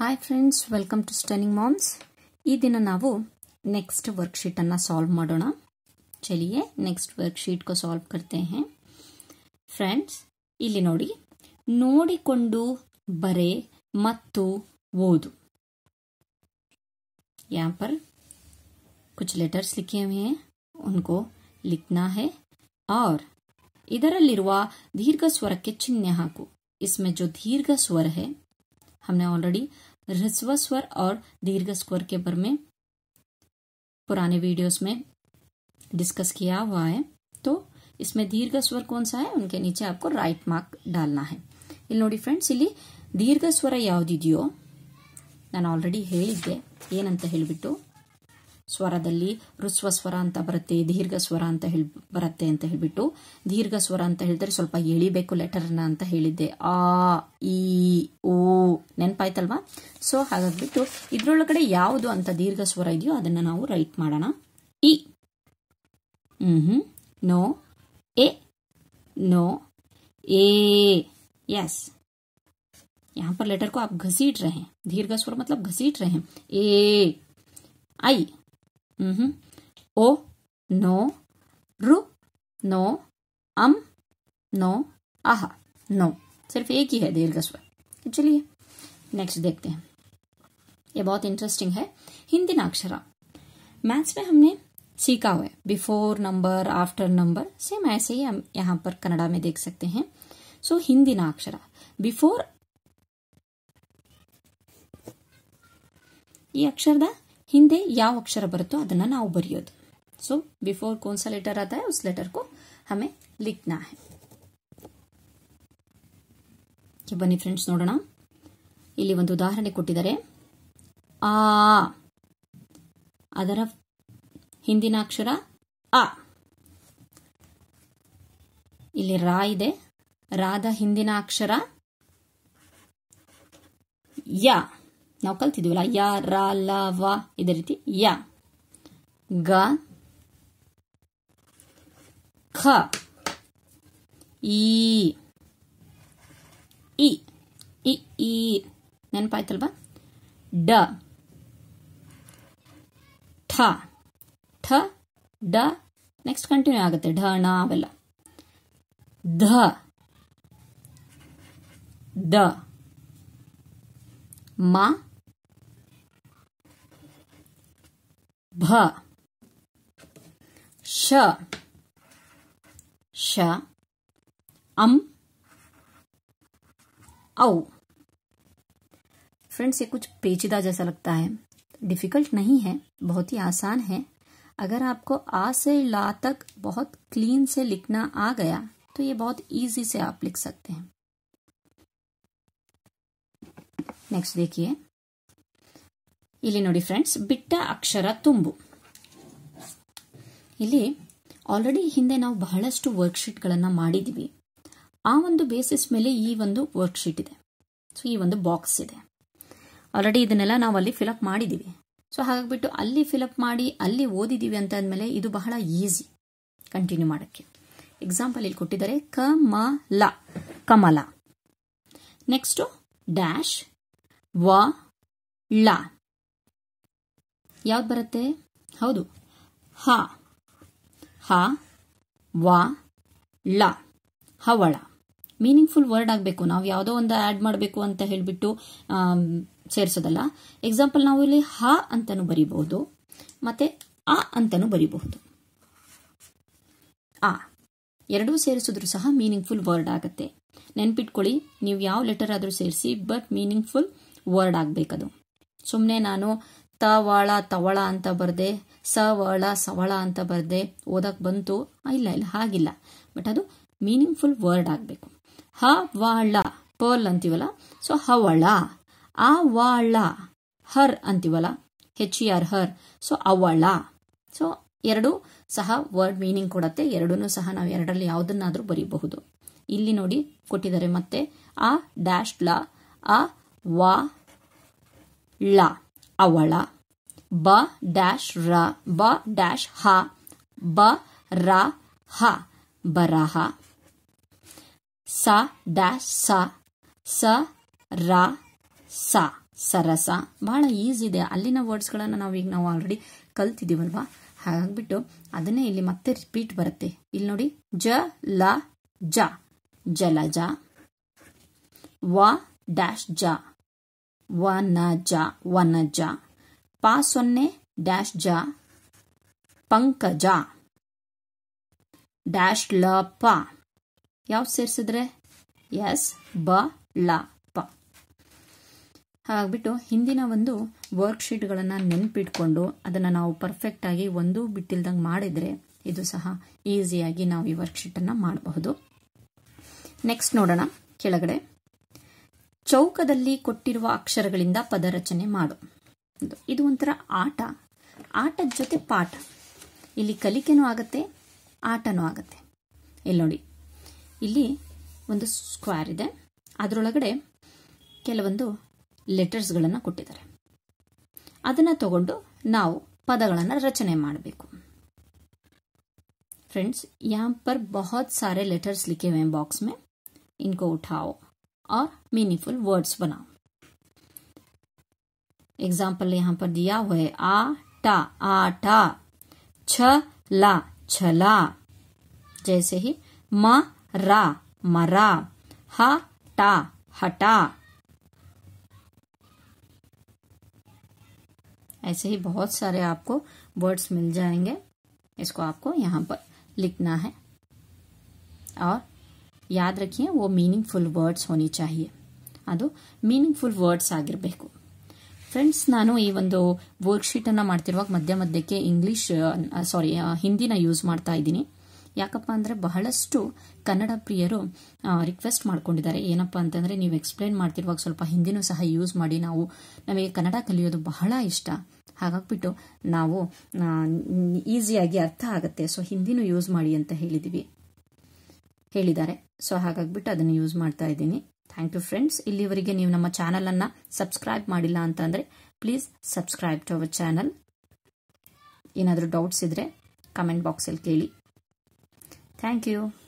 hi friends welcome to stunning moms दिन ना next worksheet साोण चलिए नेक्स्ट वर्कशीट को साव करते हैं फ्रेंड्स इले नो नोड़क बरे ओद यहाँ पर कुछ लेटर्स लिखे हुए हैं उनको लिखना है और इधर दीर्घ स्वर के चिन्ह हाकु इसमें जो दीर्घ स्वर है हमने ऑलरेडी ह्रस्व स्वर और दीर्घ स्वर के बारे में पुराने वीडियोस में डिस्कस किया हुआ है तो इसमें दीर्घ स्वर कौन सा है उनके नीचे आपको राइट मार्क डालना है इन नोडी फ्रेंड्स ಇಲ್ಲಿ दीर्घ स्वर ಯಾವುದಿದೆಯೋ नान ಆಲ್ರೆಡಿ ಹೇಳಿದ್ದೆ ಏನಂತ ಸ್ವರದಲ್ಲಿ ಋಸ್ವ ಸ್ವರ ಅಂತ ಬರುತ್ತೆ ದೀರ್ಘ ಸ್ವರ ಅಂತ ಹೇಳಿ ಬರುತ್ತೆ ಅಂತ ಹೇಳ್ಬಿಟ್ಟು ದೀರ್ಘ ಸ್ವರ ಅಂತ ಹೇಳಿದ್ರೆ ಸ್ವಲ್ಪ ಎಳಿಬೇಕು ಲೆಟರ್ನ ಅಂತ ಹೇಳಿದ್ದೆ ಆ ಈ ಓ ನೆನಪಾಯ್ತಲ್ವಾ ಸೊ ಹಾಗಾಗ್ಬಿಟ್ಟು ಇದ್ರೊಳಗಡೆ ಯಾವುದು ಅಂತ ದೀರ್ಘ ಸ್ವರ ಇದೆಯೋ ಅದನ್ನ ನಾವು ರೈಟ್ ಮಾಡೋಣ ಇ hmm hmm no A no A S यहां पर लेटर को आप घसीट रहे हैं ದೀರ್ಘ स्वर मतलब घसीट रहे हैं ए ओ नो रु no um no ah no सिर्फ एक ही है दीर्घ स्वर तो चलिए नेक्स्ट देखते हैं ये बहुत इंटरेस्टिंग है हिंदी नाक्षरा मैथ्स में हमने सीखा हुआ है before number after number same ऐसे ही हम यहां पर कनाडा में देख सकते हैं सो so, हिंदी नाक्षरा बिफोर ये अक्षरदा ಹಿಂದೆ ಯಾವ ಅಕ್ಷರ ಬರುತ್ತೋ ಅದನ್ನ ನಾವು ಬರೆಯೋದು ಸೊ ಬಿಫೋರ್ ಕೋನ್ಸ ಲೆಟರ್ ಆತ ಉಸ್ ಲೆಟರ್ ಕೋ ಹಮೆ ಲಿಖ್ನಾ ಹೇ ಬನ್ನಿ ಫ್ರೆಂಡ್ಸ್ ನೋಡೋಣ ಇಲ್ಲಿ ಒಂದು ಉದಾಹರಣೆ ಕೊಟ್ಟಿದ್ದಾರೆ ಆ ಅದರ ಹಿಂದಿನ ಅಕ್ಷರ ಆ ಇಲ್ಲಿ ರಾ ಇದೆ ರಾದ ಹಿಂದಿನ ಅಕ್ಷರ ಯಾ ನಾವು ಕಲ್ತಿದ್ದೀವಲ್ಲ ಯ ರ ಲ ವ ಇದೇ ರೀತಿ ಯ ಗ ಖ ಇ, ಇ ಇ ನೆನಪಾಯ್ತಲ್ವಾ ಡ ಠ ಠ ಡ ನೆಕ್ಸ್ಟ್ ಕಂಟಿನ್ಯೂ ಆಗುತ್ತೆ ಢ ಣ ಅವೆಲ್ಲ ಧ ದ ಮ भ श श अम औ फ्रेंड्स ये कुछ पेचीदा जैसा लगता है डिफिकल्ट नहीं है बहुत ही आसान है अगर आपको आ से ला तक बहुत क्लीन से लिखना आ गया तो ये बहुत इजी से आप लिख सकते हैं नेक्स्ट देखिए ಇಲ್ಲಿ ನೋಡಿ ಫ್ರೆಂಡ್ಸ್ ಬಿಟ್ಟ ಅಕ್ಷರ ತುಂಬು ಇಲ್ಲಿ ಆಲ್ರೆಡಿ ಹಿಂದೆ ನಾವು ಬಹಳಷ್ಟು ವರ್ಕ್ಶೀಟ್ಗಳನ್ನು ಮಾಡಿದ್ದೀವಿ ಆ ಒಂದು ಬೇಸಿಸ್ ಮೇಲೆ ಈ ಒಂದು ವರ್ಕ್ಶೀಟ್ ಇದೆ ಸೊ ಈ ಒಂದು ಬಾಕ್ಸ್ ಇದೆ ಆಲ್ರೆಡಿ ಇದನ್ನೆಲ್ಲ ನಾವು ಅಲ್ಲಿ ಫಿಲಪ್ ಮಾಡಿದ್ದೀವಿ ಸೊ ಬಿಟ್ಟು ಅಲ್ಲಿ ಫಿಲಪ್ ಮಾಡಿ ಅಲ್ಲಿ ಓದಿದ್ದೀವಿ ಅಂತ ಅಂದಮೇಲೆ ಇದು ಬಹಳ ಈಸಿ ಕಂಟಿನ್ಯೂ ಮಾಡೋಕ್ಕೆ ಎಕ್ಸಾಂಪಲ್ ಇಲ್ಲಿ ಕೊಟ್ಟಿದ್ದಾರೆ ಕ ಮ ಲ ಕಮಲ ನೆಕ್ಸ್ಟು ಡ್ಯಾಶ್ ವ ಲ ಯಾವ್ದು ಬರುತ್ತೆ ಹೌದು ಹ ಹ ವಾ ಳ ಹವಳ ಮೀನಿಂಗ್ಫುಲ್ ವರ್ಡ್ ಆಗಬೇಕು ನಾವು ಯಾವುದೋ ಒಂದು ಆ್ಯಡ್ ಮಾಡಬೇಕು ಅಂತ ಹೇಳಿಬಿಟ್ಟು ಸೇರಿಸೋದಲ್ಲ ಎಕ್ಸಾಂಪಲ್ ನಾವು ಇಲ್ಲಿ ಹ ಅಂತಲೂ ಬರೀಬಹುದು ಮತ್ತೆ ಅ ಅಂತಲೂ ಬರೀಬಹುದು ಆ ಎರಡೂ ಸೇರಿಸಿದ್ರು ಸಹ ಮೀನಿಂಗ್ಫುಲ್ ವರ್ಡ್ ಆಗುತ್ತೆ ನೆನ್ಪಿಟ್ಕೊಳ್ಳಿ ನೀವು ಯಾವ ಲೆಟರ್ ಆದರೂ ಸೇರಿಸಿ ಬಟ್ ಮೀನಿಂಗ್ಫುಲ್ ವರ್ಡ್ ಆಗಬೇಕದು ಸುಮ್ಮನೆ ನಾನು ತವಾಳ ತವಳ ಅಂತ ಬರ್ದೆ ಸವಳ ಸವಳ ಅಂತ ಬರ್ದೆ ಓದಕ್ಕೆ ಬಂತು ಇಲ್ಲ ಇಲ್ಲ ಹಾಗಿಲ್ಲ ಬಟ್ ಅದು ಮೀನಿಂಗ್ಫುಲ್ ವರ್ಡ್ ಆಗಬೇಕು ಹವಾಳ ಪರ್ಲ್ ಅಂತೀವಲ್ಲ ಸೊ ಹವಳ ಆ ವಾಳ ಹರ್ ಅಂತೀವಲ್ಲ ಹೆಚ್ ಆರ್ ಹರ್ ಸೊ ಅವಳ ಸೊ ಎರಡು ಸಹ ವರ್ಡ್ ಮೀನಿಂಗ್ ಕೊಡತ್ತೆ ಎರಡೂ ಸಹ ನಾವು ಎರಡರಲ್ಲಿ ಯಾವುದನ್ನಾದರೂ ಬರೀಬಹುದು ಇಲ್ಲಿ ನೋಡಿ ಕೊಟ್ಟಿದ್ದಾರೆ ಮತ್ತೆ ಆ ಡ್ಯಾಶ್ ಲ ಆ ವಾ ಅವಳ ಬ ಡ್ಯಾಶ್ ರ ಬ ಡ್ಯಾಶ್ ಹ ಬ ರ ಹ ಬರಹ ಸ ಡ್ಯಾಶ್ ಸ ಸ ರ ಸ ಸರಸ ಬಹಳ ಈಸಿ ಇದೆ ಅಲ್ಲಿನ ವರ್ಡ್ಸ್ಗಳನ್ನು ನಾವೀಗ ನಾವು ಆಲ್ರೆಡಿ ಕಲ್ತಿದ್ದೀವಲ್ವಾ ಹಾಗಾಗ್ಬಿಟ್ಟು ಅದನ್ನೇ ಇಲ್ಲಿ ಮತ್ತೆ ರಿಪೀಟ್ ಬರುತ್ತೆ ಇಲ್ಲಿ ನೋಡಿ ಜ ಲ ಜ ಜಲಜ ವ ಡ್ಯಾಶ್ ಜ ವನಜ ವನಜ ಪ ಸೊನ್ನೆ ಡ್ಯಾಶ್ ಜ ಪಂಕಜ ಡ್ಯಾಶ್ ಲ ಪ ಯಾವ ಸೇರಿಸಿದ್ರೆ ಎಸ್ ಬ ಲ ಪ ಹಾಗ್ಬಿಟ್ಟು ಹಿಂದಿನ ಒಂದು ವರ್ಕ್ಶೀಟ್ಗಳನ್ನು ನೆನ್ಪಿಟ್ಕೊಂಡು ಅದನ್ನು ನಾವು ಪರ್ಫೆಕ್ಟಾಗಿ ಒಂದೂ ಬಿಟ್ಟಿಲ್ದಂಗೆ ಮಾಡಿದರೆ ಇದು ಸಹ ಈಸಿಯಾಗಿ ನಾವು ಈ ವರ್ಕ್ಶೀಟನ್ನು ಮಾಡಬಹುದು ನೆಕ್ಸ್ಟ್ ನೋಡೋಣ ಕೆಳಗಡೆ ಚೌಕದಲ್ಲಿ ಕೊಟ್ಟಿರುವ ಅಕ್ಷರಗಳಿಂದ ಪದರಚನೆ ಮಾಡು ಇದು ಒಂಥರ ಆಟ ಆಟದ ಜೊತೆ ಪಾಠ ಇಲ್ಲಿ ಕಲಿಕೆನೂ ಆಗುತ್ತೆ ಆಟನೂ ಆಗುತ್ತೆ ಇಲ್ಲಿ ನೋಡಿ ಇಲ್ಲಿ ಒಂದು ಸ್ಕ್ವೇರ್ ಇದೆ ಅದರೊಳಗಡೆ ಕೆಲವೊಂದು ಲೆಟರ್ಸ್ಗಳನ್ನು ಕೊಟ್ಟಿದ್ದಾರೆ ಅದನ್ನು ತಗೊಂಡು ನಾವು ಪದಗಳನ್ನು ರಚನೆ ಮಾಡಬೇಕು ಫ್ರೆಂಡ್ಸ್ ಯಾಂಪರ್ ಬಹುತ್ बहुत ಲೆಟರ್ಸ್ लेटर्स ಬಾಕ್ಸ್ ಮೇ ಇನ್ಕೋ बॉक्स और मीनिंगफुल वर्ड्स बनाओ एग्जाम्पल यहां पर दिया हुआ है आटा आटा छला छला जैसे ही मरा मरा हटा हटा ऐसे ही बहुत सारे आपको वर्ड्स मिल जाएंगे इसको आपको यहां पर लिखना है और याद ಓ ಮೀನಿಂಗ್ ಫುಲ್ ವರ್ಡ್ಸ್ ಹೋನಿ ಚಾಹಿ ಅದು ಮೀನಿಂಗ್ಫುಲ್ ವರ್ಡ್ಸ್ ಆಗಿರಬೇಕು ಫ್ರೆಂಡ್ಸ್ ನಾನು ಈ ಒಂದು ವರ್ಕ್ಶೀಟನ್ನು ಮಾಡ್ತಿರುವಾಗ ಮಧ್ಯ ಮಧ್ಯಕ್ಕೆ ಇಂಗ್ಲೀಷ್ ಸಾರಿ ಹಿಂದಿನ ಯೂಸ್ ಮಾಡ್ತಾ ಇದ್ದೀನಿ ಯಾಕಪ್ಪ ಅಂದರೆ ಬಹಳಷ್ಟು ಕನ್ನಡ ಪ್ರಿಯರು ರಿಕ್ವೆಸ್ಟ್ ಮಾಡ್ಕೊಂಡಿದ್ದಾರೆ ಏನಪ್ಪ ಅಂತಂದರೆ ನೀವು ಎಕ್ಸ್ಪ್ಲೇನ್ ಮಾಡ್ತಿರುವಾಗ ಸ್ವಲ್ಪ ಹಿಂದಿನೂ ಸಹ ಯೂಸ್ ಮಾಡಿ ನಾವು ನಮಗೆ ಕನ್ನಡ ಕಲಿಯೋದು ಬಹಳ ಇಷ್ಟ ಹಾಗಾಗ್ಬಿಟ್ಟು ನಾವು ಈಸಿಯಾಗಿ ಅರ್ಥ ಆಗುತ್ತೆ ಸೊ ಹಿಂದಿನೂ ಯೂಸ್ ಮಾಡಿ ಅಂತ ಹೇಳಿದ್ದೀವಿ ಹೇಳಿದ್ದಾರೆ ಸೊ ಹಾಗಾಗ್ಬಿಟ್ಟು ಅದನ್ನು ಯೂಸ್ ಮಾಡ್ತಾ ಇದ್ದೀನಿ ಥ್ಯಾಂಕ್ ಯು ಫ್ರೆಂಡ್ಸ್ ಇಲ್ಲಿವರೆಗೆ ನೀವು ನಮ್ಮ ಚಾನಲ್ ಅನ್ನ ಸಬ್ಸ್ಕ್ರೈಬ್ ಮಾಡಿಲ್ಲ ಅಂತಂದ್ರೆ please subscribe to our channel ಏನಾದರೂ ಡೌಟ್ಸ್ ಇದ್ರೆ ಕಮೆಂಟ್ ಬಾಕ್ಸಲ್ಲಿ ಕೇಳಿ ಥ್ಯಾಂಕ್ ಯು